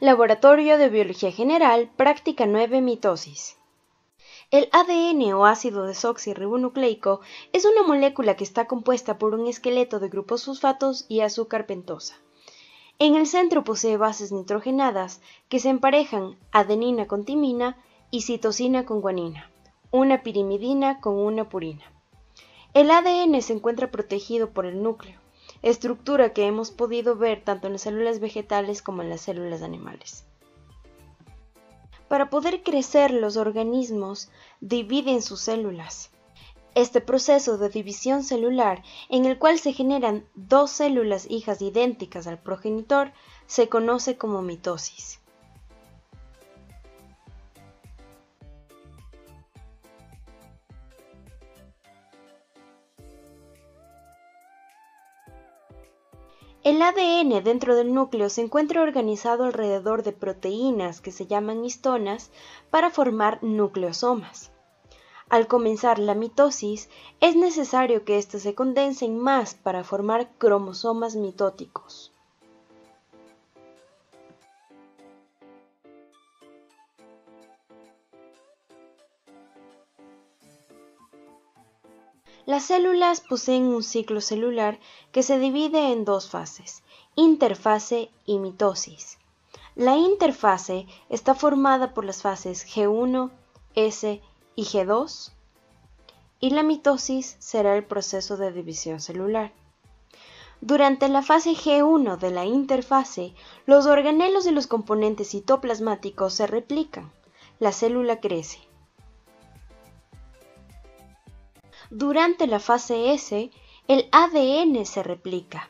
Laboratorio de Biología General, práctica 9, mitosis. El ADN o ácido desoxirribonucleico es una molécula que está compuesta por un esqueleto de grupos fosfatos y azúcar pentosa. En el centro posee bases nitrogenadas que se emparejan adenina con timina y citosina con guanina, una pirimidina con una purina. El ADN se encuentra protegido por el núcleo estructura que hemos podido ver tanto en las células vegetales como en las células animales. Para poder crecer los organismos dividen sus células. Este proceso de división celular, en el cual se generan dos células hijas idénticas al progenitor, se conoce como mitosis. El ADN dentro del núcleo se encuentra organizado alrededor de proteínas que se llaman histonas para formar nucleosomas. Al comenzar la mitosis, es necesario que éstas se condensen más para formar cromosomas mitóticos. Las células poseen un ciclo celular que se divide en dos fases, interfase y mitosis. La interfase está formada por las fases G1, S y G2 y la mitosis será el proceso de división celular. Durante la fase G1 de la interfase, los organelos de los componentes citoplasmáticos se replican. La célula crece. Durante la fase S, el ADN se replica.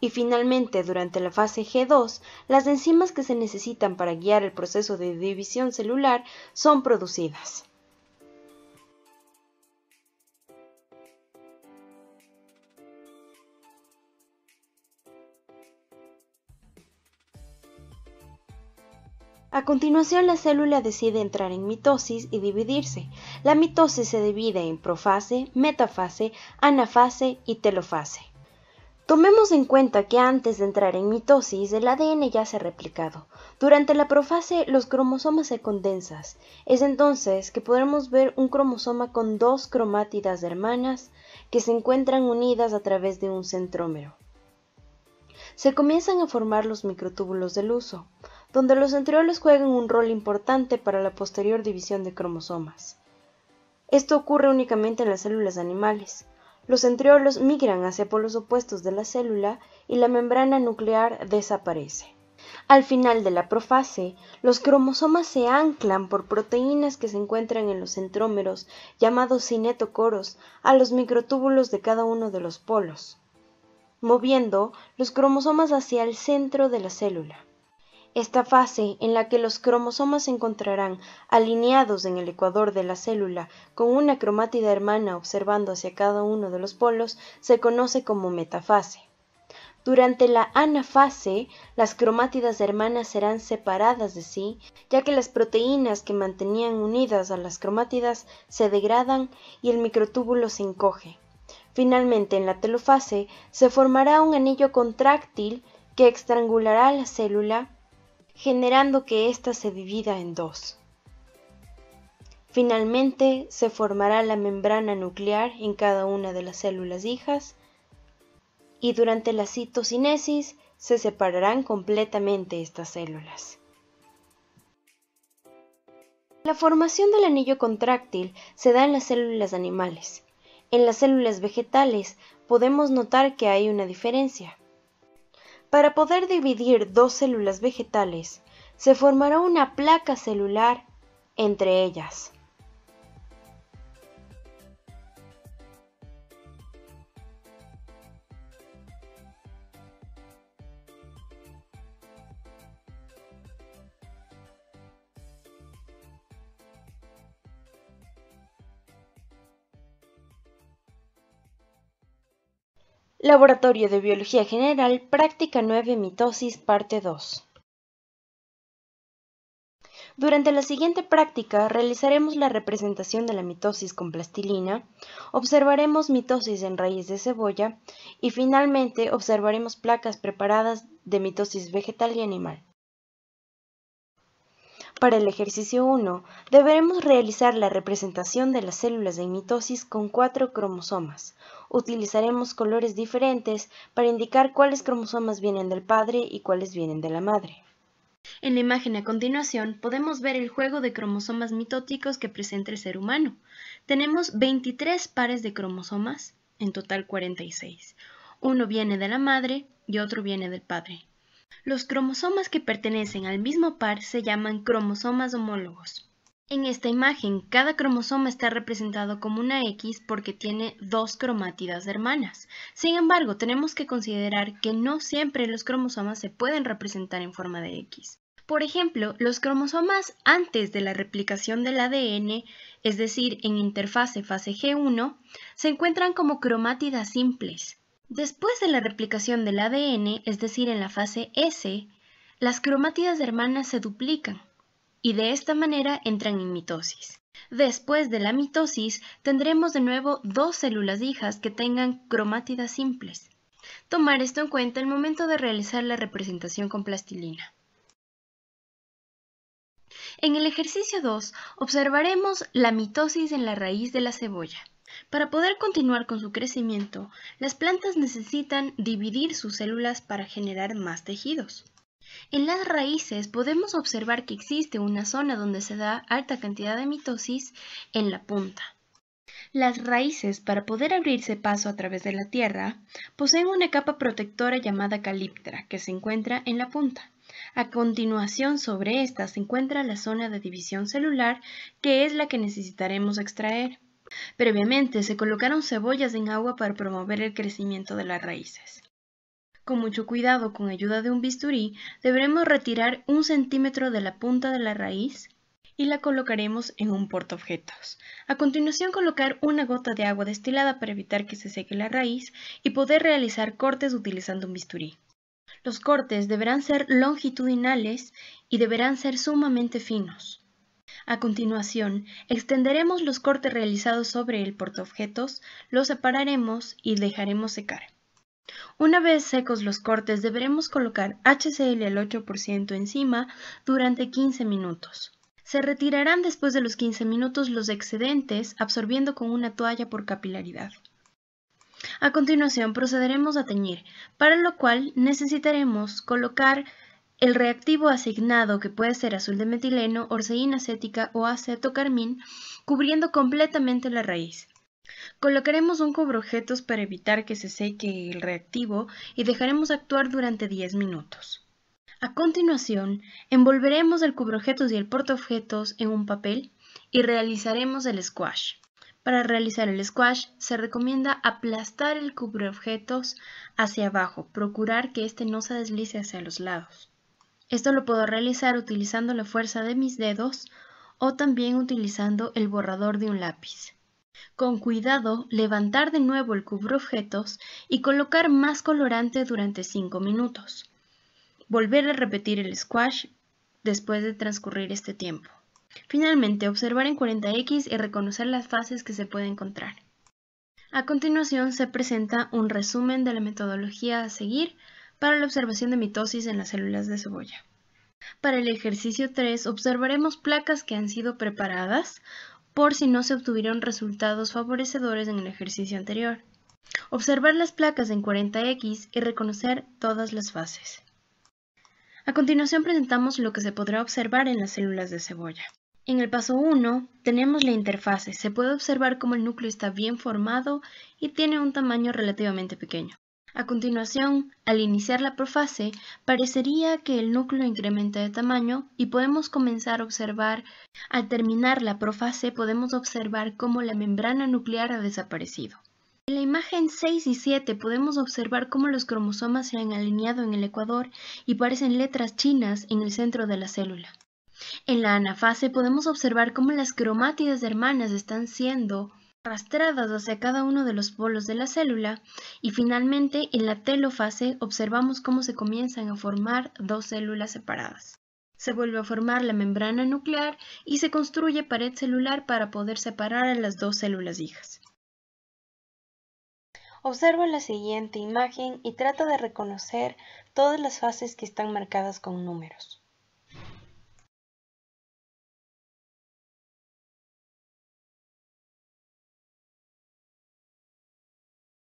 Y finalmente, durante la fase G2, las enzimas que se necesitan para guiar el proceso de división celular son producidas. A continuación, la célula decide entrar en mitosis y dividirse, la mitosis se divide en profase, metafase, anafase y telofase. Tomemos en cuenta que antes de entrar en mitosis el ADN ya se ha replicado. Durante la profase los cromosomas se condensan. Es entonces que podremos ver un cromosoma con dos cromátidas hermanas que se encuentran unidas a través de un centrómero. Se comienzan a formar los microtúbulos del uso, donde los centrioles juegan un rol importante para la posterior división de cromosomas. Esto ocurre únicamente en las células animales. Los centriolos migran hacia polos opuestos de la célula y la membrana nuclear desaparece. Al final de la profase, los cromosomas se anclan por proteínas que se encuentran en los centrómeros, llamados cinetocoros, a los microtúbulos de cada uno de los polos, moviendo los cromosomas hacia el centro de la célula. Esta fase, en la que los cromosomas se encontrarán alineados en el ecuador de la célula con una cromátida hermana observando hacia cada uno de los polos, se conoce como metafase. Durante la anafase, las cromátidas hermanas serán separadas de sí, ya que las proteínas que mantenían unidas a las cromátidas se degradan y el microtúbulo se encoge. Finalmente, en la telofase, se formará un anillo contráctil que estrangulará la célula generando que ésta se divida en dos. Finalmente se formará la membrana nuclear en cada una de las células hijas y durante la citocinesis se separarán completamente estas células. La formación del anillo contráctil se da en las células animales. En las células vegetales podemos notar que hay una diferencia. Para poder dividir dos células vegetales, se formará una placa celular entre ellas. Laboratorio de Biología General, Práctica 9, Mitosis, Parte 2. Durante la siguiente práctica realizaremos la representación de la mitosis con plastilina, observaremos mitosis en raíz de cebolla y finalmente observaremos placas preparadas de mitosis vegetal y animal. Para el ejercicio 1, deberemos realizar la representación de las células de mitosis con cuatro cromosomas. Utilizaremos colores diferentes para indicar cuáles cromosomas vienen del padre y cuáles vienen de la madre. En la imagen a continuación podemos ver el juego de cromosomas mitóticos que presenta el ser humano. Tenemos 23 pares de cromosomas, en total 46. Uno viene de la madre y otro viene del padre. Los cromosomas que pertenecen al mismo par se llaman cromosomas homólogos. En esta imagen, cada cromosoma está representado como una X porque tiene dos cromátidas hermanas. Sin embargo, tenemos que considerar que no siempre los cromosomas se pueden representar en forma de X. Por ejemplo, los cromosomas antes de la replicación del ADN, es decir, en interfase fase G1, se encuentran como cromátidas simples, Después de la replicación del ADN, es decir, en la fase S, las cromátidas hermanas se duplican y de esta manera entran en mitosis. Después de la mitosis, tendremos de nuevo dos células hijas que tengan cromátidas simples. Tomar esto en cuenta al momento de realizar la representación con plastilina. En el ejercicio 2, observaremos la mitosis en la raíz de la cebolla. Para poder continuar con su crecimiento, las plantas necesitan dividir sus células para generar más tejidos. En las raíces podemos observar que existe una zona donde se da alta cantidad de mitosis en la punta. Las raíces, para poder abrirse paso a través de la tierra, poseen una capa protectora llamada caliptra, que se encuentra en la punta. A continuación, sobre esta se encuentra la zona de división celular, que es la que necesitaremos extraer. Previamente se colocaron cebollas en agua para promover el crecimiento de las raíces. Con mucho cuidado, con ayuda de un bisturí, deberemos retirar un centímetro de la punta de la raíz y la colocaremos en un portaobjetos. A continuación colocar una gota de agua destilada para evitar que se seque la raíz y poder realizar cortes utilizando un bisturí. Los cortes deberán ser longitudinales y deberán ser sumamente finos. A continuación, extenderemos los cortes realizados sobre el portaobjetos, los separaremos y dejaremos secar. Una vez secos los cortes, deberemos colocar HCl al 8% encima durante 15 minutos. Se retirarán después de los 15 minutos los excedentes, absorbiendo con una toalla por capilaridad. A continuación procederemos a teñir, para lo cual necesitaremos colocar el reactivo asignado, que puede ser azul de metileno, orceína acética o carmín, cubriendo completamente la raíz. Colocaremos un cubrojetos para evitar que se seque el reactivo y dejaremos actuar durante 10 minutos. A continuación, envolveremos el cubrojetos y el portaobjetos en un papel y realizaremos el squash. Para realizar el squash se recomienda aplastar el cubreobjetos hacia abajo, procurar que éste no se deslice hacia los lados. Esto lo puedo realizar utilizando la fuerza de mis dedos o también utilizando el borrador de un lápiz. Con cuidado, levantar de nuevo el objetos y colocar más colorante durante 5 minutos. Volver a repetir el squash después de transcurrir este tiempo. Finalmente, observar en 40X y reconocer las fases que se puede encontrar. A continuación se presenta un resumen de la metodología a seguir para la observación de mitosis en las células de cebolla. Para el ejercicio 3 observaremos placas que han sido preparadas por si no se obtuvieron resultados favorecedores en el ejercicio anterior. Observar las placas en 40X y reconocer todas las fases. A continuación presentamos lo que se podrá observar en las células de cebolla. En el paso 1 tenemos la interfase. Se puede observar cómo el núcleo está bien formado y tiene un tamaño relativamente pequeño. A continuación, al iniciar la profase, parecería que el núcleo incrementa de tamaño y podemos comenzar a observar, al terminar la profase podemos observar cómo la membrana nuclear ha desaparecido. En la imagen 6 y 7 podemos observar cómo los cromosomas se han alineado en el ecuador y parecen letras chinas en el centro de la célula. En la anafase podemos observar cómo las cromátidas hermanas están siendo arrastradas hacia cada uno de los polos de la célula y finalmente en la telofase observamos cómo se comienzan a formar dos células separadas. Se vuelve a formar la membrana nuclear y se construye pared celular para poder separar a las dos células hijas. Observa la siguiente imagen y trata de reconocer todas las fases que están marcadas con números.